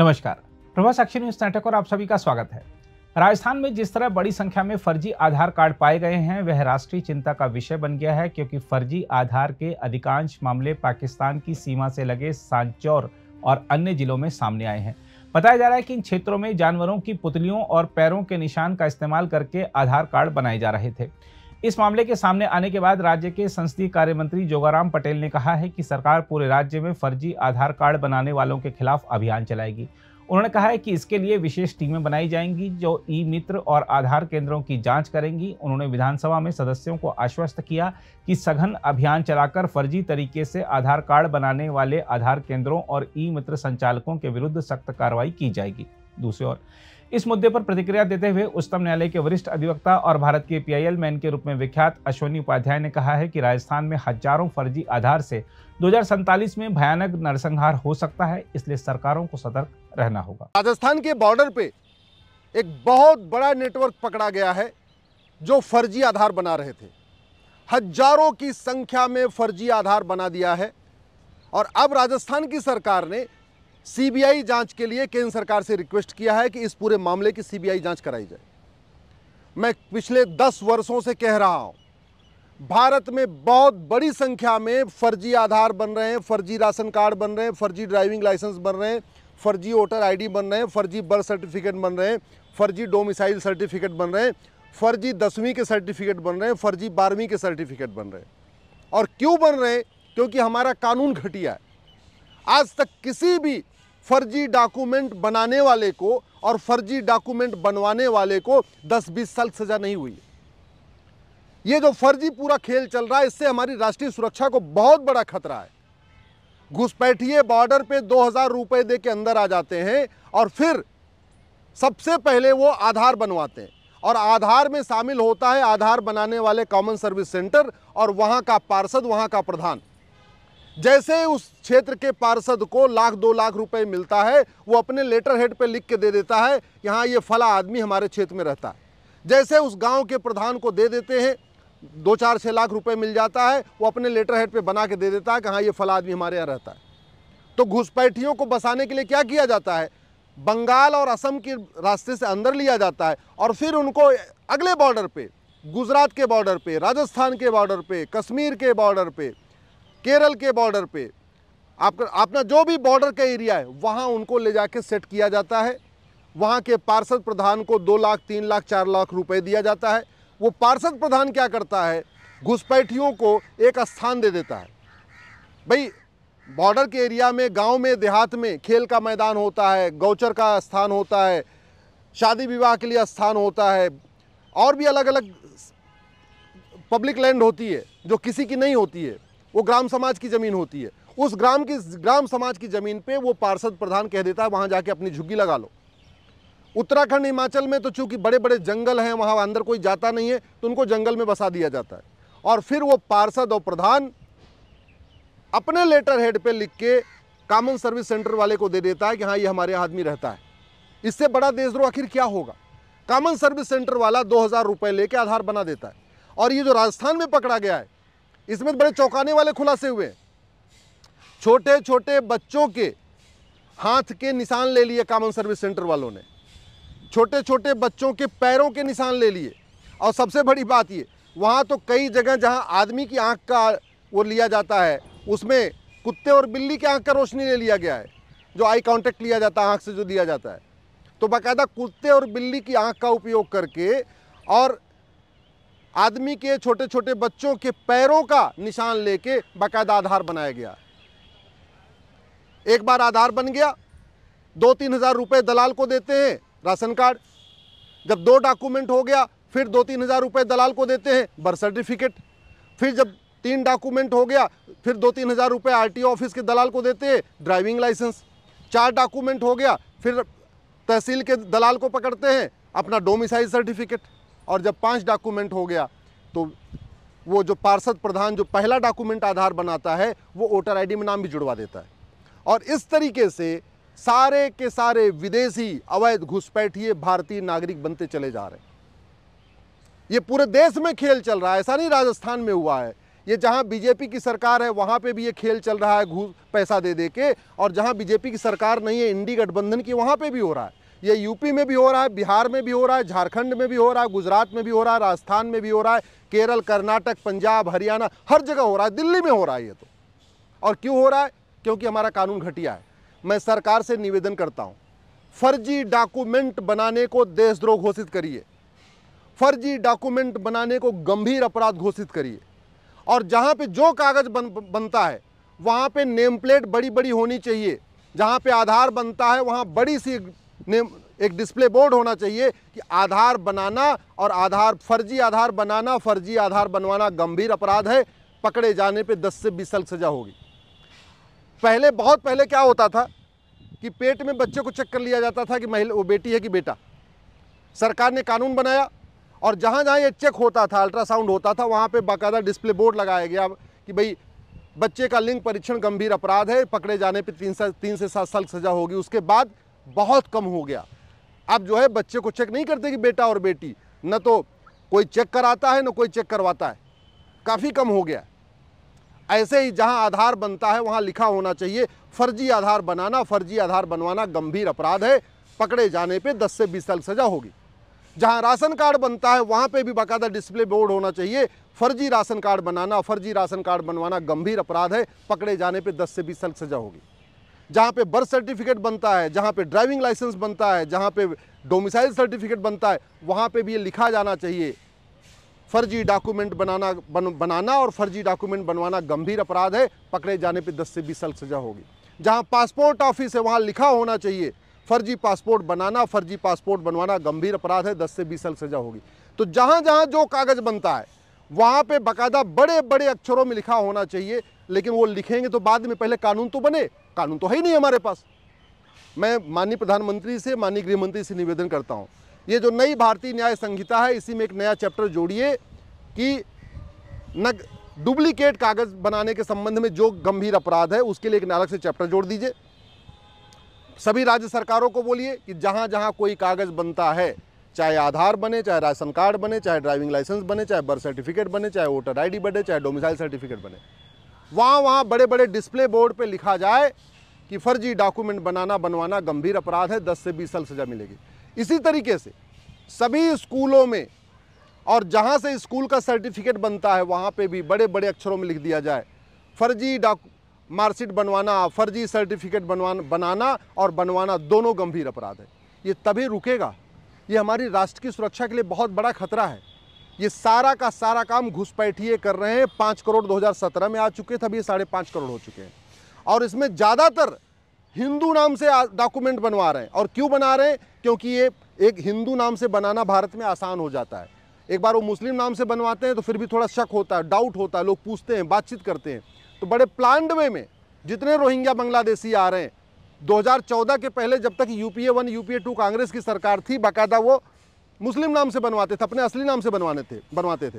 नमस्कार प्रभा साक्षी न्यूज नाटक और आप सभी का स्वागत है राजस्थान में जिस तरह बड़ी संख्या में फर्जी आधार कार्ड पाए गए हैं वह राष्ट्रीय चिंता का विषय बन गया है क्योंकि फर्जी आधार के अधिकांश मामले पाकिस्तान की सीमा से लगे सांचौर और अन्य जिलों में सामने आए हैं बताया जा रहा है कि इन क्षेत्रों में जानवरों की पुतलियों और पैरों के निशान का इस्तेमाल करके आधार कार्ड बनाए जा रहे थे इस मामले के सामने आने के बाद राज्य के संसदीय कार्य मंत्री जोगाराम पटेल ने कहा है कि सरकार पूरे राज्य में फर्जी आधार कार्ड बनाने वालों के खिलाफ अभियान चलाएगी उन्होंने कहा है कि इसके लिए विशेष टीमें बनाई जाएंगी जो ई मित्र और आधार केंद्रों की जांच करेंगी उन्होंने विधानसभा में सदस्यों को आश्वस्त किया कि सघन अभियान चलाकर फर्जी तरीके से आधार कार्ड बनाने वाले आधार केंद्रों और ई मित्र संचालकों के विरुद्ध सख्त कार्रवाई की जाएगी दूसरी ओर इस मुद्दे पर प्रतिक्रिया देते हुए उच्चतम न्यायालय के वरिष्ठ अधिवक्ता और भारत के पी मैन के रूप में विख्यात अश्विनी उपाध्याय ने कहा है कि राजस्थान में हजारों फर्जी आधार से दो में भयानक नरसंहार हो सकता है इसलिए सरकारों को सतर्क रहना होगा राजस्थान के बॉर्डर पे एक बहुत बड़ा नेटवर्क पकड़ा गया है जो फर्जी आधार बना रहे थे हजारों की संख्या में फर्जी आधार बना दिया है और अब राजस्थान की सरकार ने सीबीआई जांच के लिए केंद्र सरकार से रिक्वेस्ट किया है कि इस पूरे मामले की सीबीआई जांच कराई जाए मैं पिछले दस वर्षों से कह रहा हूं भारत में बहुत बड़ी संख्या में फर्जी आधार बन रहे हैं फर्जी राशन कार्ड बन रहे हैं फर्जी ड्राइविंग लाइसेंस बन रहे हैं फर्जी वोटर आईडी बन रहे हैं फर्जी बर्थ सर्टिफिकेट बन रहे हैं फर्जी डोमिसाइल सर्टिफिकेट बन रहे हैं फर्जी दसवीं के सर्टिफिकेट बन रहे हैं फर्जी बारहवीं के सर्टिफिकेट बन रहे हैं और क्यों बन रहे हैं क्योंकि हमारा कानून घटिया है आज तक किसी भी फर्जी डॉक्यूमेंट बनाने वाले को और फर्जी डॉक्यूमेंट बनवाने वाले को 10-20 साल सजा नहीं हुई ये जो फर्जी पूरा खेल चल रहा है इससे हमारी राष्ट्रीय सुरक्षा को बहुत बड़ा खतरा है घुसपैठिए बॉर्डर पे दो हज़ार रुपये दे के अंदर आ जाते हैं और फिर सबसे पहले वो आधार बनवाते हैं और आधार में शामिल होता है आधार बनाने वाले कॉमन सर्विस सेंटर और वहां का पार्षद वहां का प्रधान जैसे उस क्षेत्र के पार्षद को लाख दो लाख रुपए मिलता है वो अपने लेटर हेड पे लिख के दे देता है यहाँ ये फला आदमी हमारे क्षेत्र में रहता है जैसे उस गांव के प्रधान को दे देते हैं दो चार छः लाख रुपए मिल जाता है वो अपने लेटर हेड पे बना के दे देता है कि हाँ ये फला आदमी हमारे यहाँ रहता है तो घुसपैठियों को बसाने के लिए क्या किया जाता है बंगाल और असम के रास्ते से अंदर लिया जाता है और फिर उनको अगले बॉर्डर पर गुजरात के बॉर्डर पर राजस्थान के बॉर्डर पर कश्मीर के बॉर्डर पर केरल के बॉर्डर पे आपका अपना जो भी बॉर्डर का एरिया है वहाँ उनको ले जाके सेट किया जाता है वहाँ के पार्षद प्रधान को दो लाख तीन लाख चार लाख रुपए दिया जाता है वो पार्षद प्रधान क्या करता है घुसपैठियों को एक स्थान दे देता है भाई बॉर्डर के एरिया में गांव में देहात में खेल का मैदान होता है गौचर का स्थान होता है शादी विवाह के लिए स्थान होता है और भी अलग अलग पब्लिक लैंड होती है जो किसी की नहीं होती है वो ग्राम समाज की ज़मीन होती है उस ग्राम की ग्राम समाज की ज़मीन पे वो पार्षद प्रधान कह देता है वहां जाके अपनी झुग्गी लगा लो उत्तराखंड हिमाचल में तो चूंकि बड़े बड़े जंगल हैं वहां अंदर कोई जाता नहीं है तो उनको जंगल में बसा दिया जाता है और फिर वो पार्षद और प्रधान अपने लेटर हेड पे लिख के कॉमन सर्विस सेंटर वाले को दे देता है कि हाँ ये हमारे आदमी रहता है इससे बड़ा देशद्रोह आखिर क्या होगा कॉमन सर्विस सेंटर वाला दो हज़ार रुपये लेके आधार बना देता है और ये जो राजस्थान में पकड़ा गया है इसमें बड़े चौंकाने वाले खुलासे हुए छोटे छोटे बच्चों के हाथ के निशान ले लिए कॉमन सर्विस सेंटर वालों ने छोटे छोटे बच्चों के पैरों के निशान ले लिए और सबसे बड़ी बात ये वहाँ तो कई जगह जहाँ आदमी की आँख का वो लिया जाता है उसमें कुत्ते और बिल्ली की आँख का रोशनी ले लिया गया है जो आई कांटेक्ट लिया जाता है आँख से जो दिया जाता है तो बाकायदा कुत्ते और बिल्ली की आँख का उपयोग करके और आदमी के छोटे छोटे बच्चों के पैरों का निशान लेके बाकायदा आधार बनाया गया एक बार आधार बन गया दो तीन हज़ार रुपये दलाल को देते हैं राशन कार्ड जब दो डॉक्यूमेंट हो गया फिर दो तीन हज़ार रुपये दलाल को देते हैं बर्थ सर्टिफिकेट फिर जब तीन डॉक्यूमेंट हो गया फिर दो तीन हज़ार रुपये आर ऑफिस के दलाल को देते हैं ड्राइविंग लाइसेंस चार डॉक्यूमेंट हो गया फिर तहसील के दलाल को पकड़ते हैं अपना डोमिसाइल सर्टिफिकेट और जब पाँच डॉक्यूमेंट हो गया तो वो जो पार्षद प्रधान जो पहला डॉक्यूमेंट आधार बनाता है वो वोटर आईडी में नाम भी जुड़वा देता है और इस तरीके से सारे के सारे विदेशी अवैध घुसपैठिए भारतीय नागरिक बनते चले जा रहे हैं ये पूरे देश में खेल चल रहा है ऐसा नहीं राजस्थान में हुआ है ये जहाँ बीजेपी की सरकार है वहाँ पे भी ये खेल चल रहा है घूस पैसा दे दे के और जहाँ बीजेपी की सरकार नहीं है इंडी गठबंधन की वहाँ पे भी हो रहा है ये यूपी में भी हो रहा है बिहार में भी हो रहा है झारखंड में भी हो रहा है गुजरात में भी हो रहा है राजस्थान में भी हो रहा है केरल कर्नाटक पंजाब हरियाणा हर जगह हो रहा है दिल्ली में हो रहा है ये तो और क्यों हो रहा है क्योंकि हमारा कानून घटिया है मैं सरकार से निवेदन करता हूँ फर्जी डॉक्यूमेंट बनाने को देशद्रोह घोषित करिए फर्जी डॉक्यूमेंट बनाने को गंभीर अपराध घोषित करिए और जहाँ पे जो कागज़ बन बनता है वहाँ पे नेम प्लेट बड़ी बड़ी होनी चाहिए जहाँ पे आधार बनता है वहाँ बड़ी सी एक डिस्प्ले बोर्ड होना चाहिए कि आधार बनाना और आधार फर्जी आधार बनाना फर्जी आधार बनवाना गंभीर अपराध है पकड़े जाने पे 10 से 20 साल सजा होगी पहले बहुत पहले क्या होता था कि पेट में बच्चे को चेक कर लिया जाता था कि महिला वो बेटी है कि बेटा सरकार ने कानून बनाया और जहाँ जहाँ ये चेक होता था अल्ट्रासाउंड होता था वहाँ पर बाकायदा डिस्प्ले बोर्ड लगाया गया कि भाई बच्चे का लिंग परीक्षण गंभीर अपराध है पकड़े जाने पर तीन से तीन से सात साल सजा होगी उसके बाद बहुत कम हो गया अब जो है बच्चे को चेक नहीं करते कि बेटा और बेटी न तो कोई चेक कराता है न कोई चेक करवाता है काफ़ी कम हो गया ऐसे ही जहां आधार बनता है वहां लिखा होना चाहिए फर्जी आधार बनाना फर्जी आधार बनवाना गंभीर अपराध है पकड़े जाने पे 10 से 20 साल सजा होगी जहां राशन कार्ड बनता है वहां पे भी बाकायदा डिस्प्ले बोर्ड होना चाहिए फर्जी राशन कार्ड बनाना फर्जी राशन कार्ड बनवाना गंभीर अपराध है पकड़े जाने पे 10 से 20 साल सजा होगी जहाँ पे बर्थ सर्टिफिकेट बनता है जहाँ पे ड्राइविंग लाइसेंस बनता है जहाँ पे डोमिसाइल सर्टिफिकेट बनता है वहाँ पे भी ये लिखा जाना चाहिए फर्जी डॉक्यूमेंट बनाना बन, बनाना और फर्जी डॉक्यूमेंट बनवाना गंभीर अपराध है पकड़े जाने पे 10 से 20 साल सजा होगी जहाँ पासपोर्ट ऑफिस है वहाँ लिखा होना चाहिए फर्जी पासपोर्ट बनाना फर्जी पासपोर्ट बनवाना गंभीर अपराध है दस से बीस साल सजा होगी तो जहाँ जहाँ जो कागज़ बनता है वहाँ पे बकायदा बड़े बड़े अक्षरों में लिखा होना चाहिए लेकिन वो लिखेंगे तो बाद में पहले कानून तो बने कानून तो है ही नहीं हमारे पास मैं माननीय प्रधानमंत्री से माननीय गृहमंत्री से निवेदन करता हूँ ये जो नई भारतीय न्याय संहिता है इसी में एक नया चैप्टर जोड़िए कि न डुप्लीकेट कागज़ बनाने के संबंध में जो गंभीर अपराध है उसके लिए एक अलग से चैप्टर जोड़ दीजिए सभी राज्य सरकारों को बोलिए कि जहाँ जहाँ कोई कागज़ बनता है चाहे आधार बने चाहे राशन कार्ड बने चाहे ड्राइविंग लाइसेंस बने चाहे बर्थ सर्टिफिकेट बने चाहे वोटर आईडी बने चाहे डोमिसाइल सर्टिफिकेट बने वहाँ वहाँ बड़े बड़े डिस्प्ले बोर्ड पर लिखा जाए कि फर्जी डॉक्यूमेंट बनाना बनवाना गंभीर अपराध है दस से बीस साल सज़ा मिलेगी इसी तरीके से सभी स्कूलों में और जहाँ से स्कूल का सर्टिफिकेट बनता है वहाँ पे भी बड़े बड़े अक्षरों में लिख दिया जाए फर्जी डॉक मार्कशीट बनवाना फर्जी सर्टिफिकेट बनवाना बनाना और बनवाना दोनों गंभीर अपराध है ये तभी रुकेगा ये हमारी राष्ट्र की सुरक्षा के लिए बहुत बड़ा खतरा है ये सारा का सारा काम घुसपैठिए कर रहे हैं पाँच करोड़ 2017 में आ चुके थे अभी साढ़े पाँच करोड़ हो चुके हैं और इसमें ज़्यादातर हिंदू नाम से डॉक्यूमेंट बनवा रहे हैं और क्यों बना रहे हैं क्योंकि ये एक हिंदू नाम से बनाना भारत में आसान हो जाता है एक बार वो मुस्लिम नाम से बनवाते हैं तो फिर भी थोड़ा शक होता है डाउट होता है लोग पूछते हैं बातचीत करते हैं तो बड़े प्लांड वे में जितने रोहिंग्या बांग्लादेशी आ रहे हैं 2014 के पहले जब तक UPA one UPA two Congress की सरकार थी बाकायदा वो मुस्लिम नाम से बनवाते थे अपने असली नाम से बनवाने थे बनवाते थे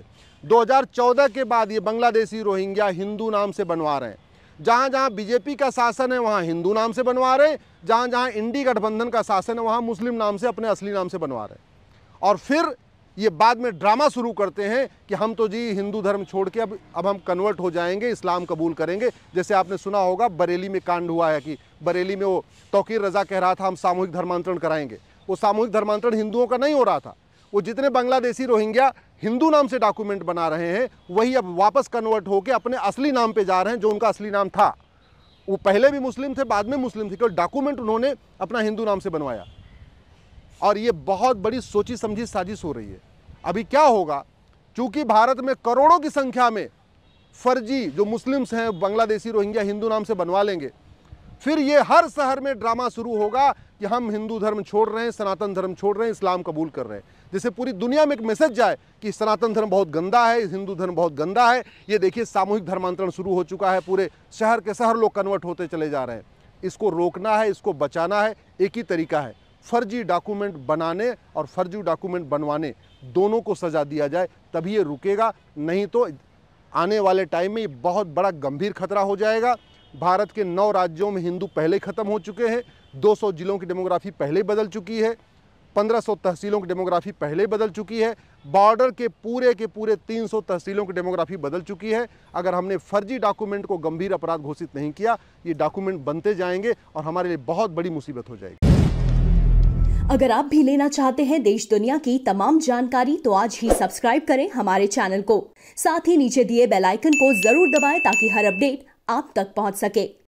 2014 के बाद ये बांग्लादेशी रोहिंग्या हिंदू नाम से बनवा रहे हैं जहाँ जहाँ बीजेपी का शासन है वहाँ हिंदू नाम से बनवा रहे हैं जहाँ जहाँ इंडी गठबंधन का शासन है वहाँ मुस्लिम नाम से अपने असली नाम से बनवा रहे हैं और फिर ये बाद में ड्रामा शुरू करते हैं कि हम तो जी हिंदू धर्म छोड़ के अब अब हम कन्वर्ट हो जाएंगे इस्लाम कबूल करेंगे जैसे आपने सुना होगा बरेली में कांड हुआ है कि बरेली में वो तोकीर रजा कह रहा था हम सामूहिक धर्मांतरण कराएंगे वो सामूहिक धर्मांतरण हिंदुओं का नहीं हो रहा था वो जितने बांग्लादेशी रोहिंग्या हिंदू नाम से डॉक्यूमेंट बना रहे हैं वही अब वापस कन्वर्ट होकर अपने असली नाम पे जा रहे हैं जो उनका असली नाम था वो पहले भी मुस्लिम थे बाद में मुस्लिम थे क्योंकि डॉक्यूमेंट उन्होंने अपना हिंदू नाम से बनवाया और ये बहुत बड़ी सोची समझी साजिश हो रही है अभी क्या होगा चूँकि भारत में करोड़ों की संख्या में फर्जी जो मुस्लिम्स हैं बांग्लादेशी रोहिंग्या हिंदू नाम से बनवा लेंगे फिर ये हर शहर में ड्रामा शुरू होगा कि हम हिंदू धर्म छोड़ रहे हैं सनातन धर्म छोड़ रहे हैं इस्लाम कबूल कर रहे हैं जिससे पूरी दुनिया में एक मैसेज जाए कि सनातन धर्म बहुत गंदा है हिंदू धर्म बहुत गंदा है ये देखिए सामूहिक धर्मांतरण शुरू हो चुका है पूरे शहर के शहर लोग कन्वर्ट होते चले जा रहे हैं इसको रोकना है इसको बचाना है एक ही तरीका है फर्जी डॉक्यूमेंट बनाने और फर्जी डॉक्यूमेंट बनवाने दोनों को सज़ा दिया जाए तभी ये रुकेगा नहीं तो आने वाले टाइम में ये बहुत बड़ा गंभीर खतरा हो जाएगा भारत के नौ राज्यों में हिंदू पहले ख़त्म हो चुके हैं 200 जिलों की डेमोग्राफी पहले बदल चुकी है 1500 तहसीलों की डेमोग्राफी पहले बदल चुकी है बॉर्डर के पूरे के पूरे 300 तहसीलों की डेमोग्राफी बदल चुकी है अगर हमने फर्जी डॉक्यूमेंट को गंभीर अपराध घोषित नहीं किया ये डॉक्यूमेंट बनते जाएंगे और हमारे लिए बहुत बड़ी मुसीबत हो जाएगी अगर आप भी लेना चाहते हैं देश दुनिया की तमाम जानकारी तो आज ही सब्सक्राइब करें हमारे चैनल को साथ ही नीचे दिए बेल आइकन को जरूर दबाएं ताकि हर अपडेट आप तक पहुंच सके